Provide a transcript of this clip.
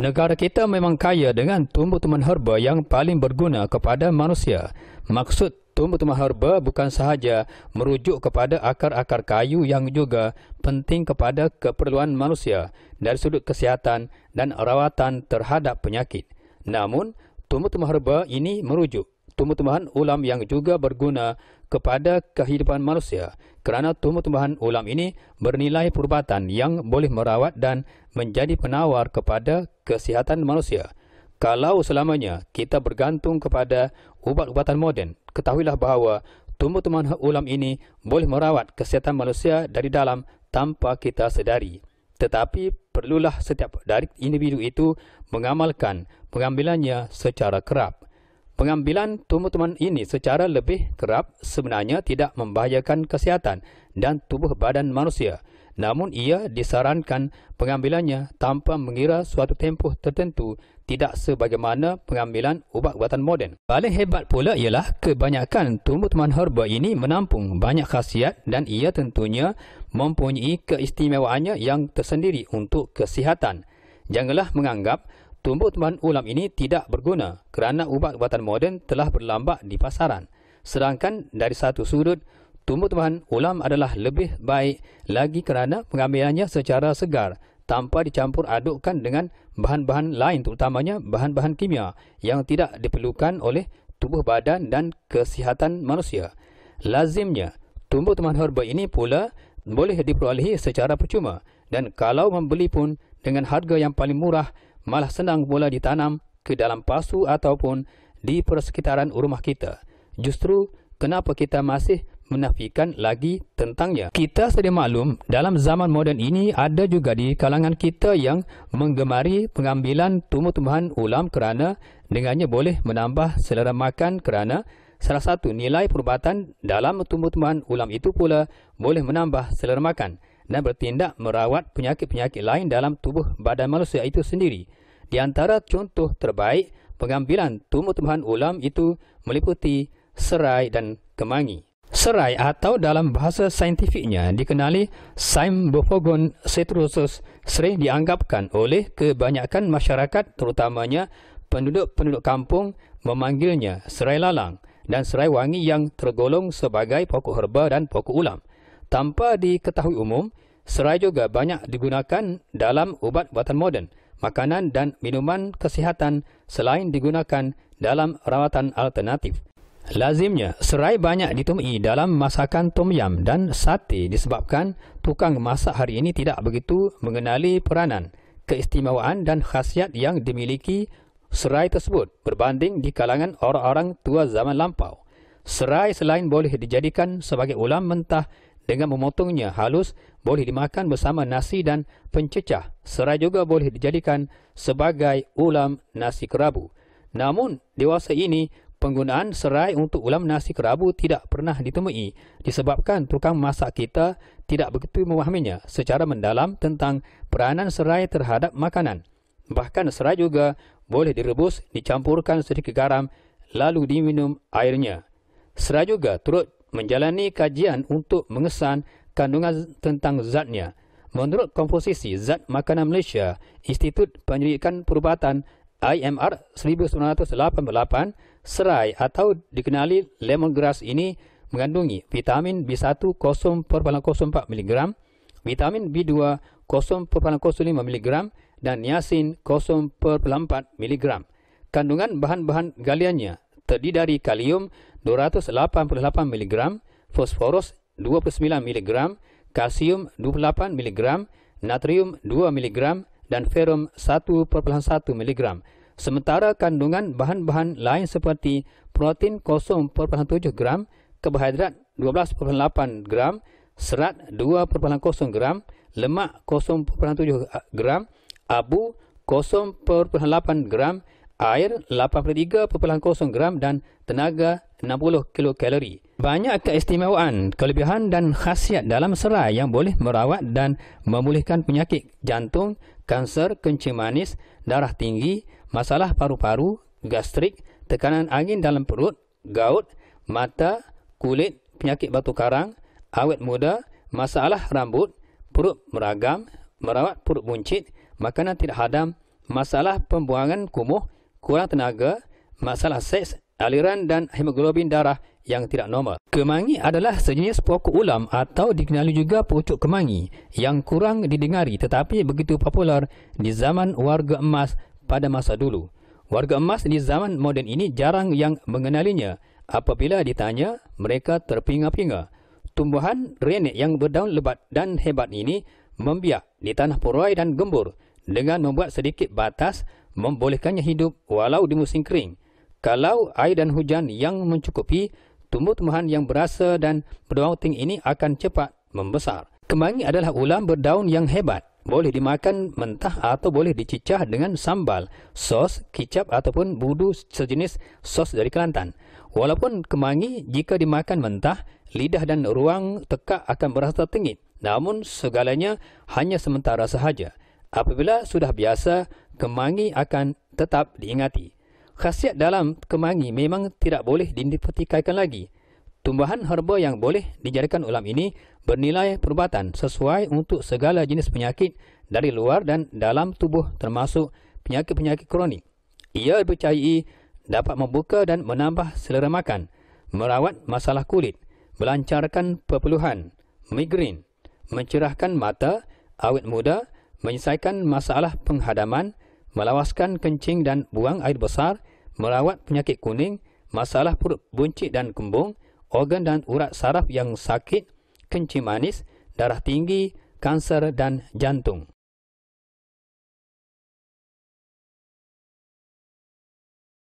Negara kita memang kaya dengan tumbuh-tumbuhan herba yang paling berguna kepada manusia. Maksud tumbuh-tumbuhan herba bukan sahaja merujuk kepada akar-akar kayu yang juga penting kepada keperluan manusia dari sudut kesihatan dan rawatan terhadap penyakit. Namun, tumbuh-tumbuhan herba ini merujuk tumbuh-tumbuhan ulam yang juga berguna kepada kehidupan manusia kerana tumbuh-tumbuhan ulam ini bernilai perubatan yang boleh merawat dan menjadi penawar kepada kesihatan manusia. Kalau selamanya kita bergantung kepada ubat-ubatan moden, ketahuilah bahawa tumbuh-tumbuhan ulam ini boleh merawat kesihatan manusia dari dalam tanpa kita sedari. Tetapi perlulah setiap dari individu itu mengamalkan pengambilannya secara kerap. Pengambilan tumbuh-tumbuhan ini secara lebih kerap sebenarnya tidak membahayakan kesihatan dan tubuh badan manusia. Namun ia disarankan pengambilannya tanpa mengira suatu tempoh tertentu tidak sebagaimana pengambilan ubat-ubatan moden. Paling hebat pula ialah kebanyakan tumbuh-tumbuhan herba ini menampung banyak khasiat dan ia tentunya mempunyai keistimewaannya yang tersendiri untuk kesihatan. Janganlah menganggap tumbuh-tumbuhan ulam ini tidak berguna kerana ubat ubatan moden telah berlambak di pasaran. Sedangkan dari satu sudut, tumbuh-tumbuhan ulam adalah lebih baik lagi kerana pengambilannya secara segar tanpa dicampur adukkan dengan bahan-bahan lain terutamanya bahan-bahan kimia yang tidak diperlukan oleh tubuh badan dan kesihatan manusia. Lazimnya, tumbuh-tumbuhan herba ini pula boleh diperolehi secara percuma dan kalau membeli pun dengan harga yang paling murah, malah senang bola ditanam ke dalam pasu ataupun di persekitaran rumah kita. Justru, kenapa kita masih menafikan lagi tentangnya? Kita sedia maklum, dalam zaman moden ini ada juga di kalangan kita yang menggemari pengambilan tumbuh-tumbuhan ulam kerana dengannya boleh menambah selera makan kerana salah satu nilai perubatan dalam tumbuh-tumbuhan ulam itu pula boleh menambah selera makan dan bertindak merawat penyakit-penyakit lain dalam tubuh badan manusia itu sendiri. Di antara contoh terbaik pengambilan tumbuh-tumbuhan ulam itu meliputi serai dan kemangi. Serai atau dalam bahasa saintifiknya dikenali Cymbophagon citrusus sering dianggapkan oleh kebanyakan masyarakat terutamanya penduduk-penduduk kampung memanggilnya serai lalang dan serai wangi yang tergolong sebagai pokok herba dan pokok ulam. Tanpa diketahui umum, serai juga banyak digunakan dalam ubat-ubatan moden makanan dan minuman kesihatan selain digunakan dalam rawatan alternatif. Lazimnya, serai banyak ditumbuhi dalam masakan tom yam dan sate disebabkan tukang masak hari ini tidak begitu mengenali peranan, keistimewaan dan khasiat yang dimiliki serai tersebut berbanding di kalangan orang-orang tua zaman lampau. Serai selain boleh dijadikan sebagai ulam mentah dengan memotongnya halus, boleh dimakan bersama nasi dan pencecah. Serai juga boleh dijadikan sebagai ulam nasi kerabu. Namun, dewasa ini, penggunaan serai untuk ulam nasi kerabu tidak pernah ditemui disebabkan tukang masak kita tidak begitu memahaminya secara mendalam tentang peranan serai terhadap makanan. Bahkan serai juga boleh direbus, dicampurkan sedikit garam, lalu diminum airnya. Serai juga turut menjalani kajian untuk mengesan kandungan tentang zatnya. Menurut komposisi Zat Makanan Malaysia, Institut Penyelidikan Perubatan IMR 1988, serai atau dikenali lemongrass ini mengandungi vitamin B1 0.04 mg, vitamin B2 0.05 mg dan niacin 0.4 mg. Kandungan bahan-bahan galiannya terdiri dari kalium 288 mg, fosforus, 29 mg, kalsium 28 mg, natrium 2 mg dan ferum 1.1 mg. Sementara kandungan bahan-bahan lain seperti protein 0.7 gram, karbohidrat 12.8 gram, serat 2.0 gram, lemak 0.7 gram, abu 0.8 gram, air 83.0 gram dan tenaga 60 kilokalori. Banyak keistimewaan, kelebihan dan khasiat dalam serai yang boleh merawat dan memulihkan penyakit jantung, kanser, kencing manis, darah tinggi, masalah paru-paru, gastrik, tekanan angin dalam perut, gout, mata, kulit, penyakit batu karang, awet muda, masalah rambut, perut meragam, merawat perut buncit, makanan tidak hadam, masalah pembuangan kumuh, kurang tenaga, masalah seks, aliran dan hemoglobin darah yang tidak normal. Kemangi adalah sejenis pokok ulam atau dikenali juga pucuk kemangi yang kurang didengari tetapi begitu popular di zaman warga emas pada masa dulu. Warga emas di zaman moden ini jarang yang mengenalinya. Apabila ditanya, mereka terpinga-pinga. Tumbuhan renek yang berdaun lebat dan hebat ini membiak di tanah purai dan gembur dengan membuat sedikit batas membolehkannya hidup walau di musim kering. Kalau air dan hujan yang mencukupi, tumbuh-tumbuhan yang berasa dan berdaun berdaunting ini akan cepat membesar. Kemangi adalah ulam berdaun yang hebat. Boleh dimakan mentah atau boleh dicicah dengan sambal, sos, kicap ataupun budu sejenis sos dari Kelantan. Walaupun kemangi jika dimakan mentah, lidah dan ruang tekak akan berasa tengit. Namun segalanya hanya sementara sahaja. Apabila sudah biasa, kemangi akan tetap diingati. Khasiat dalam kemangi memang tidak boleh dipertikaikan lagi. Tumbuhan herba yang boleh dijadikan ulam ini bernilai perubatan sesuai untuk segala jenis penyakit dari luar dan dalam tubuh termasuk penyakit-penyakit kronik. Ia dipercayai dapat membuka dan menambah selera makan, merawat masalah kulit, melancarkan perpeluhan, migrain, mencerahkan mata, awet muda, menyelesaikan masalah penghadaman, melawaskan kencing dan buang air besar, merawat penyakit kuning, masalah perut buncit dan kembung, organ dan urat saraf yang sakit, kencing manis, darah tinggi, kanser dan jantung.